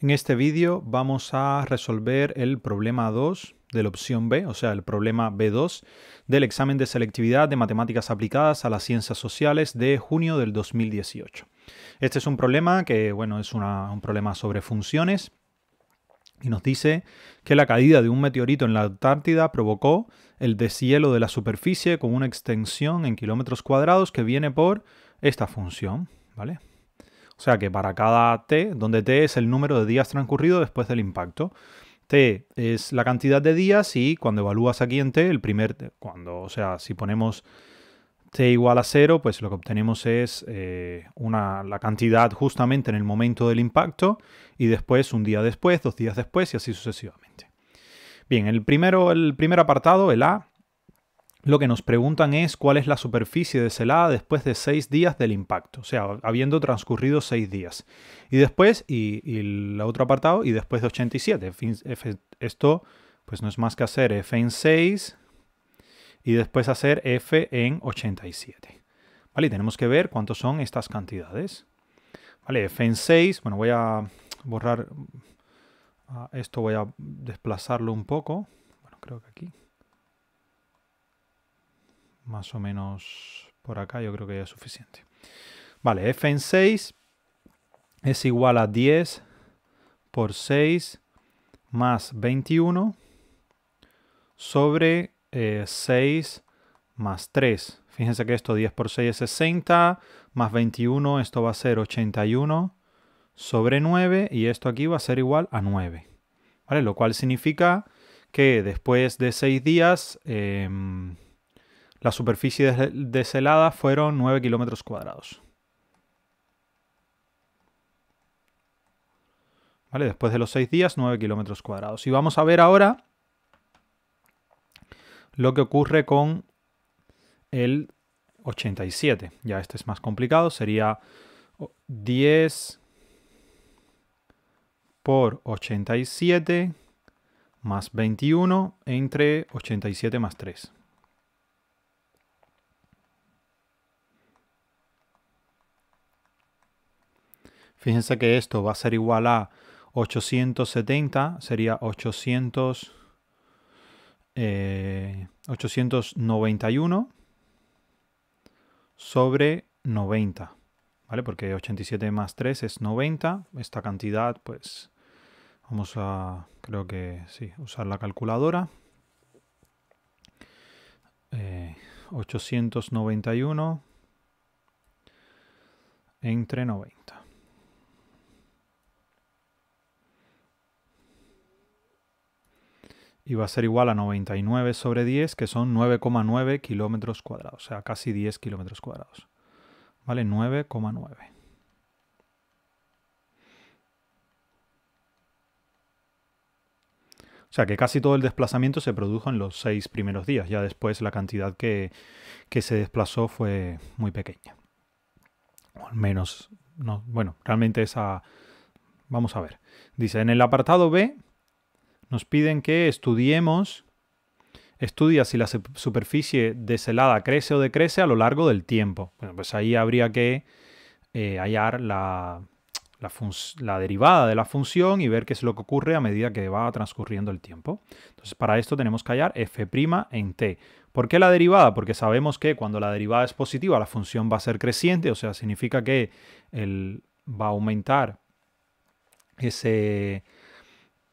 En este vídeo vamos a resolver el problema 2 de la opción B, o sea, el problema B2 del examen de selectividad de matemáticas aplicadas a las ciencias sociales de junio del 2018. Este es un problema que, bueno, es un problema sobre funciones y nos dice que la caída de un meteorito en la Antártida provocó el deshielo de la superficie con una extensión en kilómetros cuadrados que viene por esta función, ¿vale? O sea que para cada T, donde T es el número de días transcurrido después del impacto. T es la cantidad de días y cuando evalúas aquí en T, el primer, cuando, o sea, si ponemos T igual a cero, pues lo que obtenemos es eh, una, la cantidad justamente en el momento del impacto y después un día después, dos días después y así sucesivamente. Bien, el, primero, el primer apartado, el A, lo que nos preguntan es cuál es la superficie de celada después de seis días del impacto, o sea, habiendo transcurrido seis días. Y después, y, el otro apartado, y después de 87. Esto, pues no es más que hacer f en 6 y después hacer f en 87. ¿Vale? tenemos que ver cuántos son estas cantidades. ¿Vale? f en 6, bueno, voy a borrar esto, voy a desplazarlo un poco. Bueno, creo que aquí más o menos por acá, yo creo que ya es suficiente. Vale, f en 6 es igual a 10 por 6 más 21 sobre 6 eh, más 3. Fíjense que esto 10 por 6 es 60, más 21 esto va a ser 81 sobre 9 y esto aquí va a ser igual a 9. ¿Vale? Lo cual significa que después de 6 días... Em, la superficie deshelada fueron 9 kilómetros cuadrados. ¿Vale? Después de los 6 días, 9 kilómetros cuadrados. Y vamos a ver ahora lo que ocurre con el 87. Ya este es más complicado, sería 10 por 87 más 21 entre 87 más 3. Fíjense que esto va a ser igual a 870, sería 800, 891 eh, sobre 90, ¿vale? Porque 87 más 3 es 90, esta cantidad pues vamos a, creo que sí, usar la calculadora. 891 eh, entre 90. y va a ser igual a 99 sobre 10, que son 9,9 kilómetros cuadrados, o sea, casi 10 kilómetros cuadrados. ¿Vale? 9,9. O sea que casi todo el desplazamiento se produjo en los seis primeros días. Ya después la cantidad que, se desplazó fue muy pequeña. al menos, no, bueno, realmente esa... Vamos a ver. Dice, en el apartado B nos piden que estudiemos, estudia si la superficie deshelada crece o decrece a lo largo del tiempo. Bueno, pues ahí habría que eh, hallar la, derivada de la función y ver qué es lo que ocurre a medida que va transcurriendo el tiempo. Entonces, para esto tenemos que hallar f' en t. ¿Por qué la derivada? Porque sabemos que cuando la derivada es positiva, la función va a ser creciente, o sea, significa que va a aumentar ese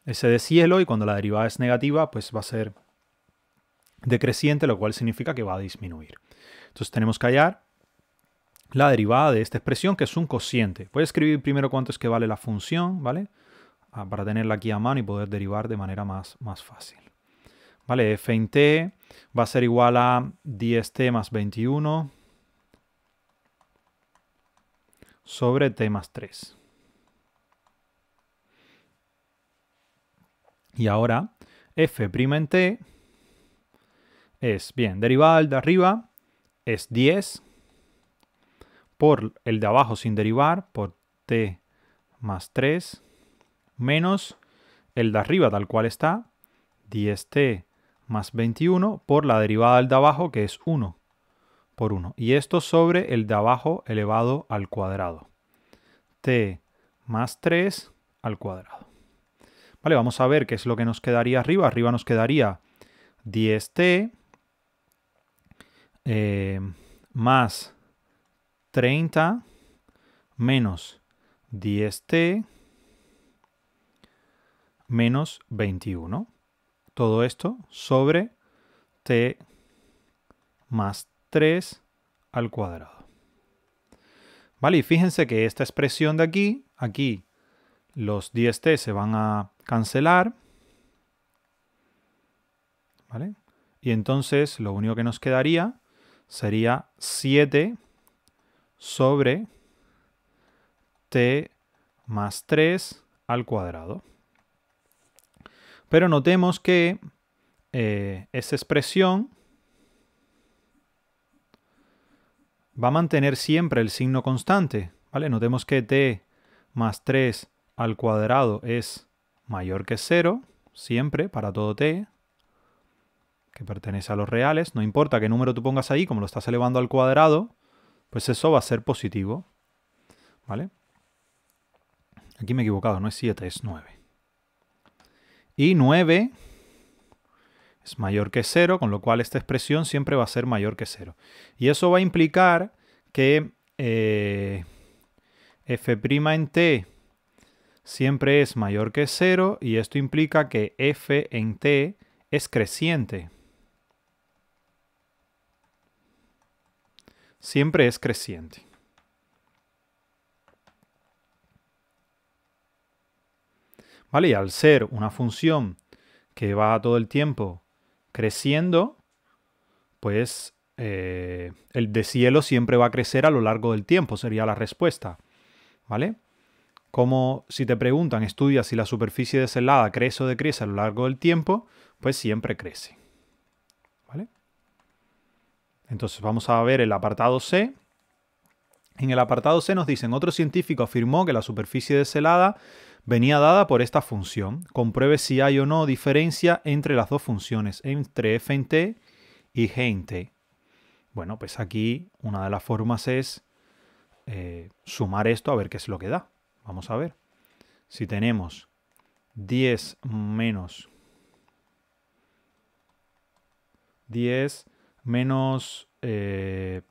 ese cielo y cuando la derivada es negativa, pues va a ser decreciente, lo cual significa que va a disminuir. Entonces tenemos que hallar la derivada de esta expresión, que es un cociente. Voy a escribir primero cuánto es que vale la función, ¿vale? Ah, para tenerla aquí a mano y poder derivar de manera más, más fácil. ¿Vale? f en t va a ser igual a 10t más 21 sobre t más 3. Y ahora f' en t es, bien, derivada del de arriba es 10 por el de abajo sin derivar, por t más 3, menos el de arriba tal cual está, 10t más 21 por la derivada del de abajo que es 1 por 1. Y esto sobre el de abajo elevado al cuadrado. t más 3 al cuadrado vamos a ver qué es lo que nos quedaría arriba. Arriba nos quedaría 10t eh, más 30 menos 10t menos 21. Todo esto sobre t más 3 al cuadrado. Vale, y fíjense que esta expresión de aquí, aquí los 10t se van a cancelar. ¿Vale? Y entonces lo único que nos quedaría sería 7 sobre t más 3 al cuadrado. Pero notemos que eh, esa expresión va a mantener siempre el signo constante. ¿vale? Notemos que t más 3 al cuadrado es mayor que 0, siempre, para todo t, que pertenece a los reales. No importa qué número tú pongas ahí, como lo estás elevando al cuadrado, pues eso va a ser positivo. ¿Vale? Aquí me he equivocado, no es 7, es 9. Y 9 es mayor que 0, con lo cual esta expresión siempre va a ser mayor que 0. Y eso va a implicar que eh, f' en t siempre es mayor que 0 y esto implica que f en t es creciente. Siempre es creciente. ¿Vale? Y al ser una función que va todo el tiempo creciendo, pues eh, el el cielo siempre va a crecer a lo largo del tiempo, sería la respuesta. ¿Vale? como si te preguntan, estudia si la superficie deshelada crece o decrece a lo largo del tiempo, pues siempre crece. ¿Vale? Entonces vamos a ver el apartado C. En el apartado C nos dicen, otro científico afirmó que la superficie deshelada venía dada por esta función. Compruebe si hay o no diferencia entre las dos funciones, entre f en t y g en t. Bueno, pues aquí una de las formas es eh, sumar esto a ver qué es lo que da. Vamos a ver. Si tenemos 10 menos 10 menos 9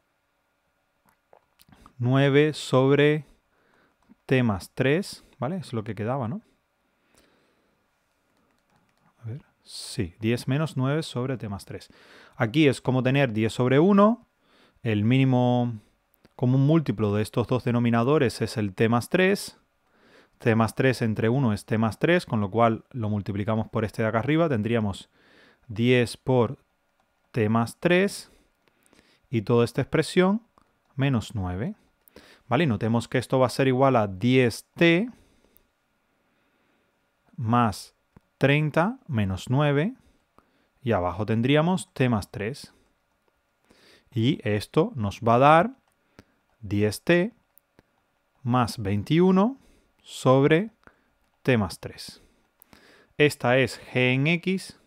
eh, sobre t más 3, ¿vale? Es lo que quedaba, ¿no? A ver, sí, 10 menos 9 sobre t más 3. Aquí es como tener 10 sobre 1, el mínimo común múltiplo de estos dos denominadores es el t más 3, c más 3 entre 1 es t más 3, con lo cual lo multiplicamos por este de acá arriba, tendríamos 10 por t más 3 y toda esta expresión menos 9. ¿Vale? Y notemos que esto va a ser igual a 10t más 30 menos 9 y abajo tendríamos t más 3. Y esto nos va a dar 10t más 21 sobre más 3. Esta es G en X,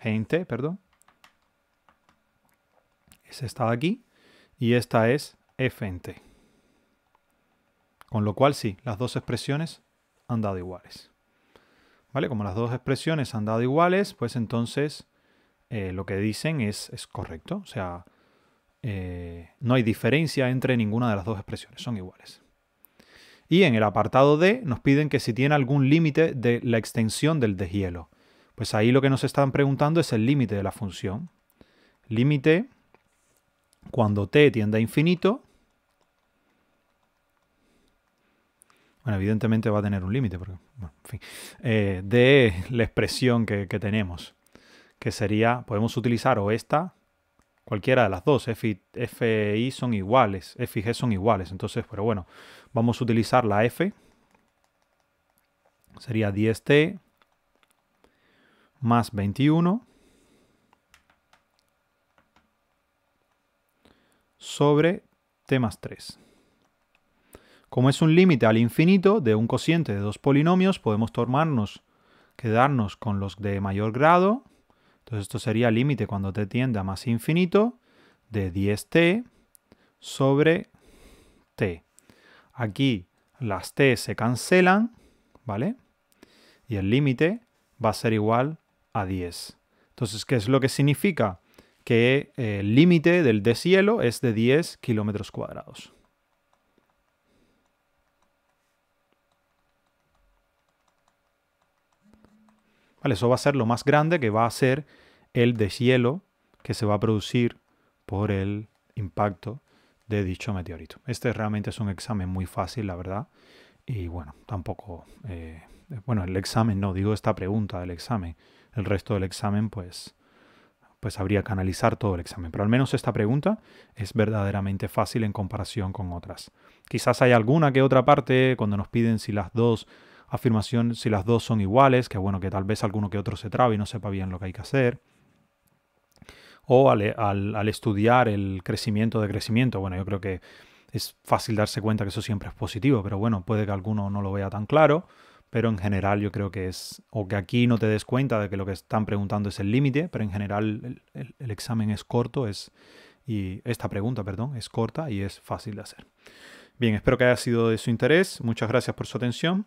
G en T, perdón. Es esta de aquí. Y esta es F en T. Con lo cual sí, las dos expresiones han dado iguales. ¿Vale? Como las dos expresiones han dado iguales, pues entonces eh, lo que dicen es, es correcto. O sea, eh, no hay diferencia entre ninguna de las dos expresiones, son iguales. Y en el apartado D nos piden que si tiene algún límite de la extensión del deshielo. Pues ahí lo que nos están preguntando es el límite de la función. Límite cuando t tiende a infinito. Bueno, evidentemente va a tener un límite, eh, de la expresión que tenemos, que sería, podemos utilizar o esta cualquiera de las dos. F y, son iguales, F G son iguales. Entonces, pero bueno, vamos a utilizar la F. Sería 10T más 21 sobre T más 3. Como es un límite al infinito de un cociente de dos polinomios, podemos tomarnos, quedarnos con los de mayor grado entonces esto sería el límite cuando t tiende a más infinito de 10t sobre t. Aquí las t se cancelan, ¿vale? Y el límite va a ser igual a 10. Entonces, ¿qué es lo que significa? Que eh, el límite del deshielo es de 10 kilómetros cuadrados. eso va a ser lo más grande que va a ser el deshielo que se va a producir por el impacto de dicho meteorito. Este realmente es un examen muy fácil, la verdad. Y bueno, tampoco... Eh, bueno, el examen, no digo esta pregunta del examen. El resto del examen, pues, pues habría que analizar todo el examen. Pero al menos esta pregunta es verdaderamente fácil en comparación con otras. Quizás hay alguna que otra parte cuando nos piden si las dos afirmación si las dos son iguales, que bueno, que tal vez alguno que otro se trabe y no sepa bien lo que hay que hacer. O al, estudiar el crecimiento de crecimiento, bueno, yo creo que es fácil darse cuenta que eso siempre es positivo, pero bueno, puede que alguno no lo vea tan claro, pero en general yo creo que es, o que aquí no te des cuenta de que lo que están preguntando es el límite, pero en general el, examen es corto, es, y esta pregunta, perdón, es corta y es fácil de hacer. Bien, espero que haya sido de su interés, muchas gracias por su atención